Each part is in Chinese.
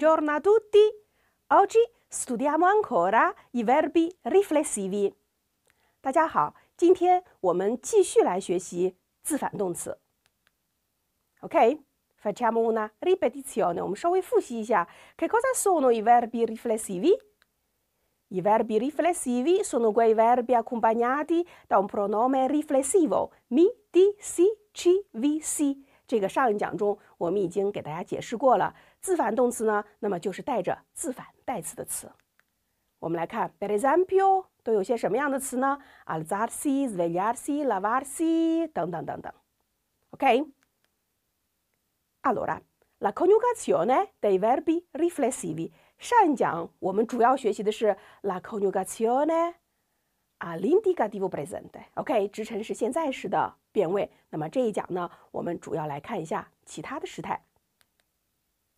Buongiorno a tutti! Oggi studiamo ancora i verbi riflessivi. 大家好，今天我们继续来学习自反动词。Ok? Facciamo una ripetizione, un Che cosa sono i verbi riflessivi? I verbi riflessivi sono quei verbi accompagnati da un pronome riflessivo, mi, ti, si, 这个上一讲中，我们已经给大家解释过了。自反动词呢，那么就是带着自反代词的词。我们来看 b e r e z a m p i o 都有些什么样的词呢？alzarsi，s v e g l a r s i lavarsi，等等等等。OK。Allora，la coniugazione deve r b i r e i f l e s s i v i 上一讲我们主要学习的是 la coniugazione。啊，lindiga presente。OK，直陈是现在时的变位。那么这一讲呢，我们主要来看一下其他的时态。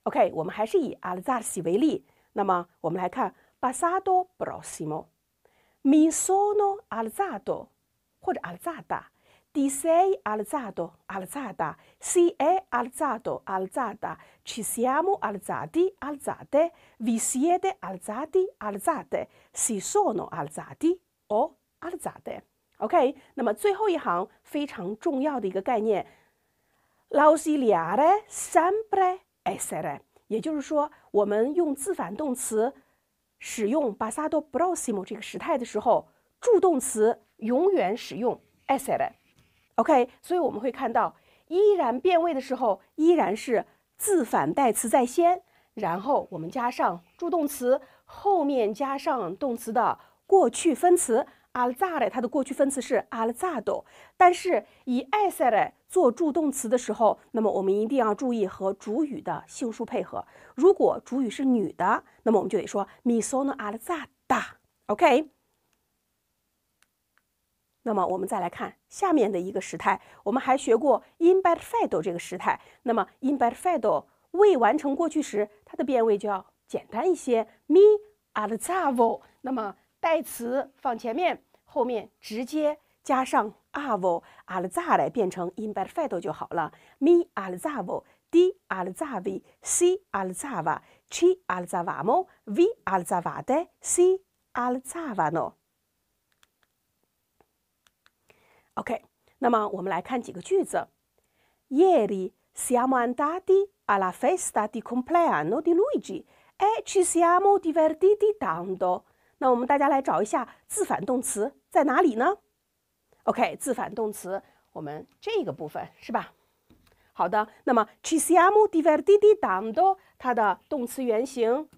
OK，我们还是以 alzarsi 为例。那么我们来看 passato prossimo，mi sono alzato 或者 alzata，ti sei alzato，alzata，si è alzato，alzata，ci siamo alzati，alzate，vi siete alzati，alzate，si sono alzati。哦，阿里咋的？OK，那么最后一行非常重要的一个概念，l l u s s i i a m b r e essere，也就是说，我们用自反动词使用巴萨多布鲁西姆这个时态的时候，助动词永远使用 essere。OK，所以我们会看到，依然变位的时候，依然是自反代词在先，然后我们加上助动词，后面加上动词的。过去分词 alzad 的，它的过去分词是 alzado，但是以 a s a r 做助动词的时候，那么我们一定要注意和主语的性数配合。如果主语是女的，那么我们就得说 misona alzada。OK。那么我们再来看下面的一个时态，我们还学过 inbadfido 这个时态。那么 inbadfido 未完成过去时，它的变位就要简单一些，mi alzavo。那么代词放前面，后面直接加上 av o a l z a r e 变成 in b e r fato 就好了。mi alzavo, d i alzavi, si alzava, ci alzavamo, vi alzavate, si alzavano。OK，那么我们来看几个句子。ieri siamo andati alla festa di compleanno di Luigi e ci siamo divertiti tanto。那我们大家来找一下自反动词在哪里呢？OK，自反动词我们这个部分是吧？好的，那么 “ci siamo divertiti tanto”，它的动词原形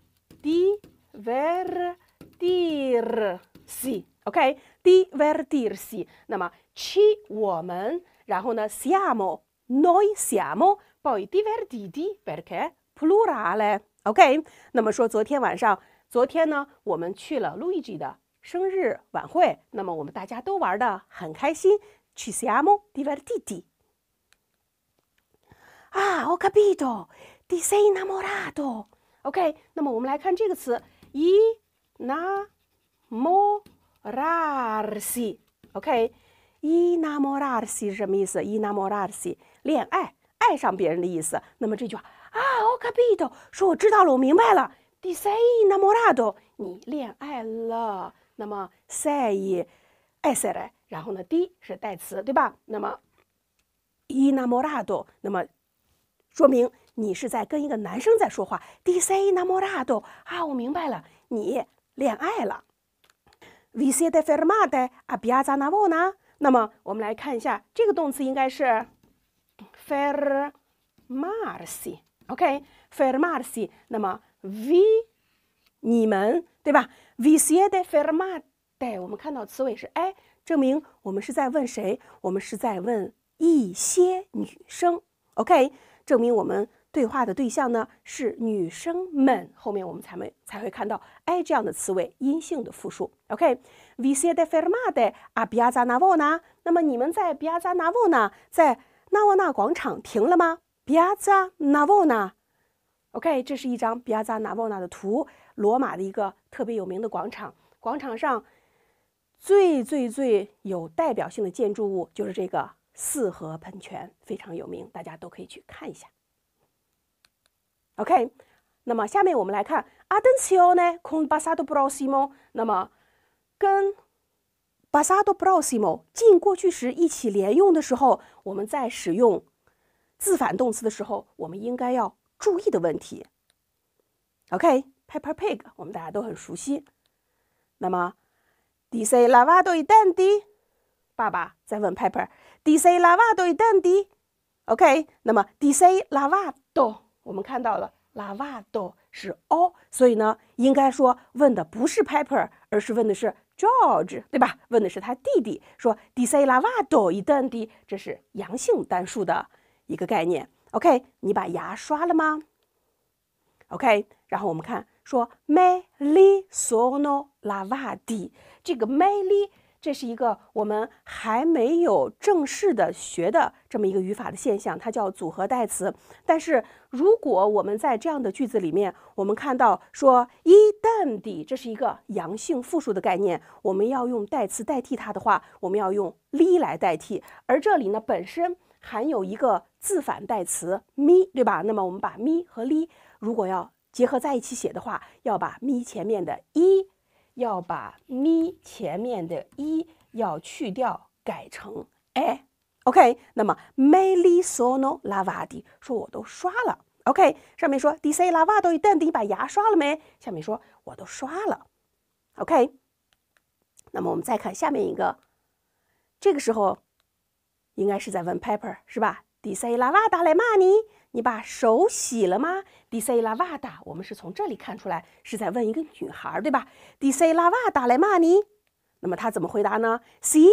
“divertirsi”，OK，“divertirsi”。那么 “ci” 我们，然后呢 “siamo”，“noi siamo”，“poi divertiti”，“perché p l u r a l o k 那么说昨天晚上。昨天呢，我们去了 Luigi 的生日晚会。那么我们大家都玩的很开心。c i siamo? d i v è r a t i l i o Ah, ho capito. Dici innamorato? OK。那么我们来看这个词：innamorarsi。OK，innamorarsi 什么意思？innamorarsi，恋爱、爱上别人的意思。那么这句话啊，ho capito，说我知道了，我明白了。Dici namorado，你恋爱了。那么，dici，爱色的。然后呢，d 是代词，对吧？那么，inamorado，那么说明你是在跟一个男生在说话。Dici namorado，啊，我明白了，你恋爱了。Vide fermare a piazza n a v o n a 那么，我们来看一下，这个动词应该是 fermarsi，OK？Fermarsi，那么。V，你们对吧？V i siede fermate。我们看到词尾是 A，证明我们是在问谁？我们是在问一些女生。OK，证明我们对话的对象呢是女生们。后面我们才没才会看到 A 这样的词尾，阴性的复数。OK，V i siede fermate a via Zanavona。那么你们在 Via Zanavona，在纳沃纳广场停了吗？Via Zanavona。OK，这是一张比亚扎纳 n 纳的图，罗马的一个特别有名的广场。广场上最最最有代表性的建筑物就是这个四合喷泉，非常有名，大家都可以去看一下。OK，那么下面我们来看，adentio 呢 con basado prosimo，那么跟 basado prosimo 进过去时一起连用的时候，我们在使用自反动词的时候，我们应该要。注意的问题。OK，Pepper Pig，我们大家都很熟悉。那么，D C lavado d n d i 爸爸在问 Pepper，D C lavado d n d i OK，那么 D C lavado，我们看到了 lavado 是 o，所以呢，应该说问的不是 Pepper，而是问的是 George，对吧？问的是他弟弟，说 D C lavado d n d i 这是阳性单数的一个概念。OK，你把牙刷了吗？OK，然后我们看说 m a l i sono lavati。这个 male 这是一个我们还没有正式的学的这么一个语法的现象，它叫组合代词。但是如果我们在这样的句子里面，我们看到说，i d o n 这是一个阳性复数的概念，我们要用代词代替它的话，我们要用 l i 来代替。而这里呢，本身。含有一个自反代词 me，对吧？那么我们把 me 和 li 如果要结合在一起写的话，要把 me 前面的 e，要把 me 前面的 e 要去掉，改成 a。OK，那么 me li sono lavati，说：“我都刷了。” OK，上面说 DC 拉瓦都有，到底你把牙刷了没？下面说我都刷了。OK，那么我们再看下面一个，这个时候。应该是在问 Pepper 是吧？D 塞伊拉瓦达来骂你，你把手洗了吗？D 塞伊拉瓦达，我们是从这里看出来是在问一个女孩，对吧？D 塞伊拉瓦达来骂你，那么他怎么回答呢？Si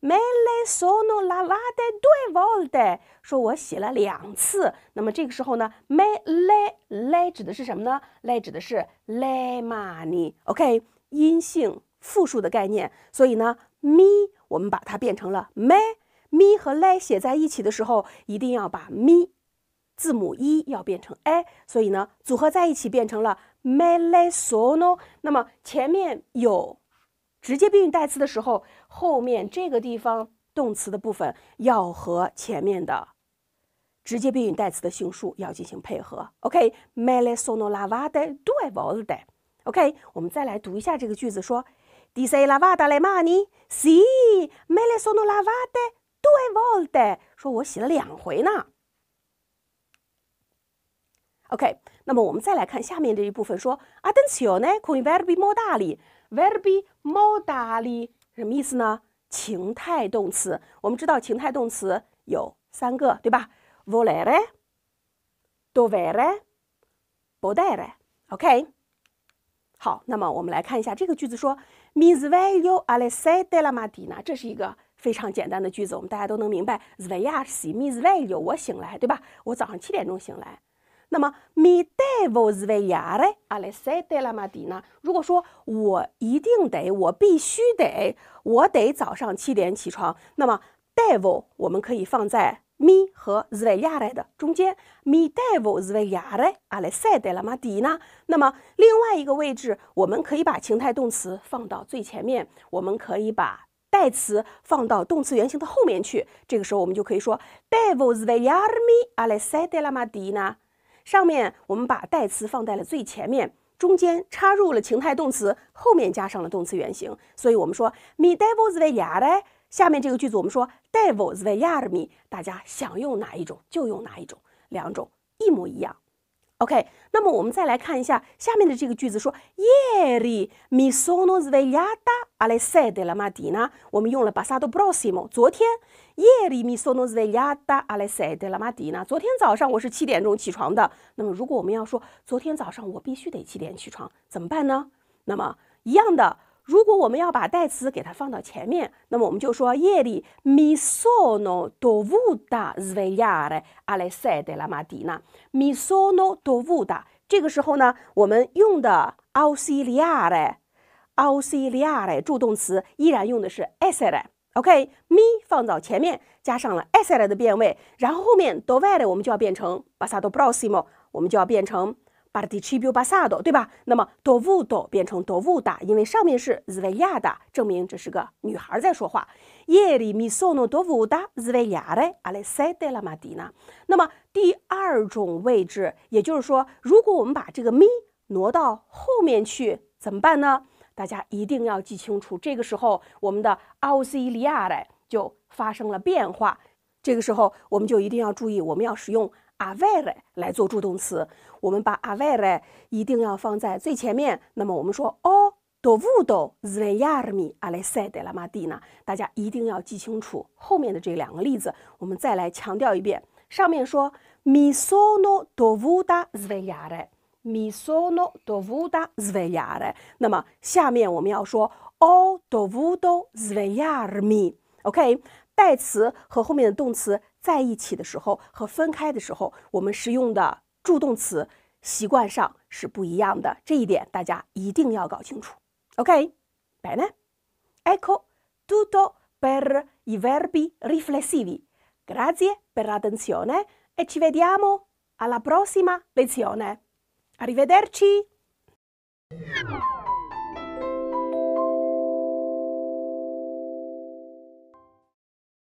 me le sono lavate due volte，说我洗了两次。那么这个时候呢，me le le 指的是什么呢？le 指的是 lemani，OK，okay? 阴性复数的概念。所以呢，mi 我们把它变成了 me。咪和莱写在一起的时候，一定要把咪字母一要变成 a，所以呢，组合在一起变成了 malesono。那么前面有直接宾语代词的时候，后面这个地方动词的部分要和前面的直接宾语代词的性数要进行配合。OK，malesono lavade duavolde。OK，我们再来读一下这个句子，说 d i a e l a v a d a lemani si malesono lavade。Do I volere？说我洗了两回呢。OK，那么我们再来看下面这一部分，说 Adesio ne o u o v e r e più modali，vuolere modali 什么意思呢？情态动词，我们知道情态动词有三个，对吧？Volere，dovere，potere。OK，好，那么我们来看一下这个句子，说 Mi s vuole Alessia della Madina，这是一个。非常简单的句子，我们大家都能明白。Zvejaci mi z v e j o 我醒来，对吧？我早上七点钟醒来。那么，mi dev zvejare ale se delamadina。如果说我一定得，我必须得，我得早上七点起床。那么，dev 我们可以放在 mi 和 zvejare 的中间。mi dev zvejare ale se delamadina。那么，另外一个位置，我们可以把情态动词放到最前面，我们可以把。代词放到动词原形的后面去，这个时候我们就可以说 devos ve yarmi a le sa de la madina。上面我们把代词放在了最前面，中间插入了情态动词，后面加上了动词原形。所以我们说 mi devos ve yada。下面这个句子我们说 devos ve yarmi。大家想用哪一种就用哪一种，两种一模一样。OK。那么我们再来看一下下面的这个句子，说 r 里 mi sonos ve y a t a a l e s 阿莱塞德拉马迪纳，我们用了 passato prossimo。昨天夜里 mi sono svegliata a l la e e s de m a 德拉马 n a 昨天早上我是七点钟起床的。那么，如果我们要说昨天早上我必须得七点起床，怎么办呢？那么，一样的，如果我们要把代词给它放到前面，那么我们就说夜里 mi sono dovuta svegliare l la m a 德拉马 n a mi sono dovuta。这个时候呢，我们用的 ausiliare。a u Roc 利亚的助动词依然用的是 essere，OK，mi 放到前面，加上了 essere 的变位，然后后面 dov'è e 我们就要变成 basato prossimo，我们就要变成 parte d i s t i b u basato，对吧？那么 d o v u d o 变成 dov'uda，因为上面是 zia 的，证明这是个女孩在说话。ieri mi sono dov'uda zia 的，al'Essere la madina。那么第二种位置，也就是说，如果我们把这个 mi 挪到后面去，怎么办呢？大家一定要记清楚，这个时候我们的澳西利亚的就发生了变化。这个时候，我们就一定要注意，我们要使用 a e r 的来做助动词。我们把 a e r 的一定要放在最前面。那么我们说哦，得勿 o svegliarmi？della m a 德 d i n a 大家一定要记清楚后面的这两个例子。我们再来强调一遍。上面说，mi sono dovuta svegliare。mi sono dovuta svegliare. svegliare。那么下面我们要说 ho dovuto svegliarmi. OK? svegliarmi。OK，代词和后面的动词在一起的时候和分开的时候，我们使用的助动词习惯上是不一样的，这一点大家一定要搞清楚。OK，拜呢？Ecco tutto per i verbi riflessivi. Grazie per l'attenzione e ci vediamo alla prossima lezione. Arrivederci!